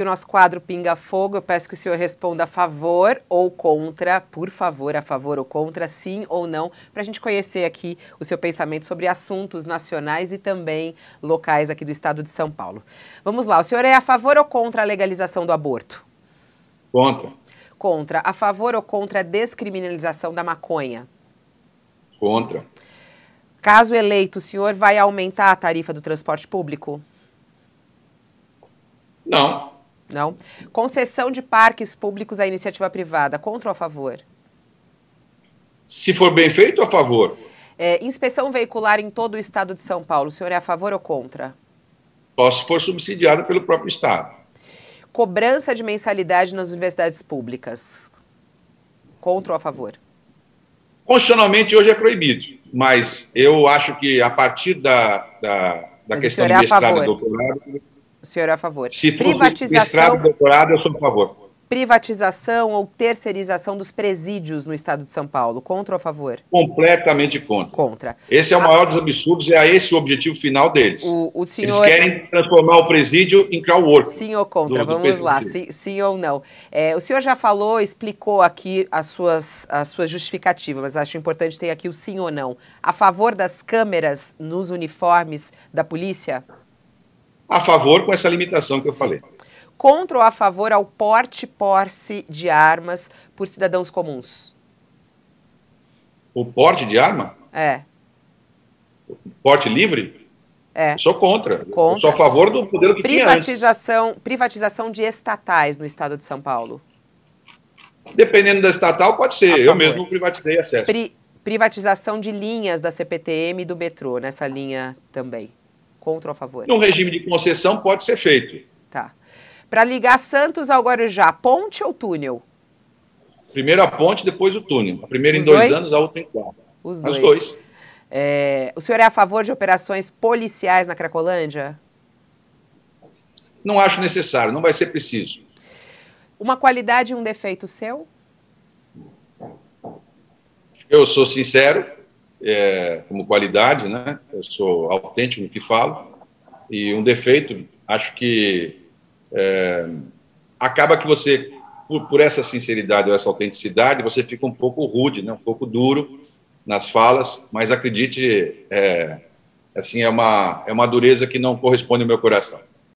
o nosso quadro Pinga Fogo. Eu peço que o senhor responda a favor ou contra, por favor, a favor ou contra, sim ou não, para a gente conhecer aqui o seu pensamento sobre assuntos nacionais e também locais aqui do estado de São Paulo. Vamos lá, o senhor é a favor ou contra a legalização do aborto? Contra. Contra. A favor ou contra a descriminalização da maconha? Contra. Caso eleito, o senhor vai aumentar a tarifa do transporte público? Não. Não. Concessão de parques públicos à iniciativa privada, contra ou a favor? Se for bem feito, a favor. É, inspeção veicular em todo o estado de São Paulo, o senhor é a favor ou contra? Só se for subsidiada pelo próprio estado. Cobrança de mensalidade nas universidades públicas, contra ou a favor? Constitucionalmente hoje é proibido, mas eu acho que a partir da, da, da questão do é mestrado e doutorado, o senhor é a favor. Se Privatização... mestrado, doutorado, eu sou a favor. Privatização ou terceirização dos presídios no estado de São Paulo, contra ou a favor? Completamente contra. Contra. Esse é o ah. maior dos absurdos, é esse o objetivo final deles. O, o senhor... Eles querem transformar o presídio em coworking. Sim ou contra, do, do vamos lá, sim, sim, ou não. É, o senhor já falou, explicou aqui as suas, as suas justificativas, mas acho importante ter aqui o sim ou não. A favor das câmeras nos uniformes da polícia? a favor com essa limitação que eu falei. Contra ou a favor ao porte porce de armas por cidadãos comuns? O porte de arma? É. O porte livre? É. Eu sou contra. contra. Eu sou a favor do modelo que privatização, tinha antes. Privatização de estatais no estado de São Paulo. Dependendo da estatal, pode ser. A eu favor. mesmo privatizei acesso. Pri privatização de linhas da CPTM e do metrô, nessa linha também. Contra ou a favor? Num regime de concessão pode ser feito. Tá. Para ligar Santos ao Guarujá, ponte ou túnel? Primeiro a ponte, depois o túnel. A primeira Os em dois, dois, anos, a outra em quatro. Os As dois. dois. É... o senhor é a favor de operações policiais na Cracolândia? Não acho necessário, não vai ser preciso. Uma qualidade e um defeito seu? Eu sou sincero, é, como qualidade, né? eu sou autêntico no que falo, e um defeito, acho que é, acaba que você, por, por, essa sinceridade ou essa autenticidade, você fica um pouco rude, né, um pouco duro nas falas, mas acredite, é, assim, é uma, é uma dureza que não corresponde ao meu coração.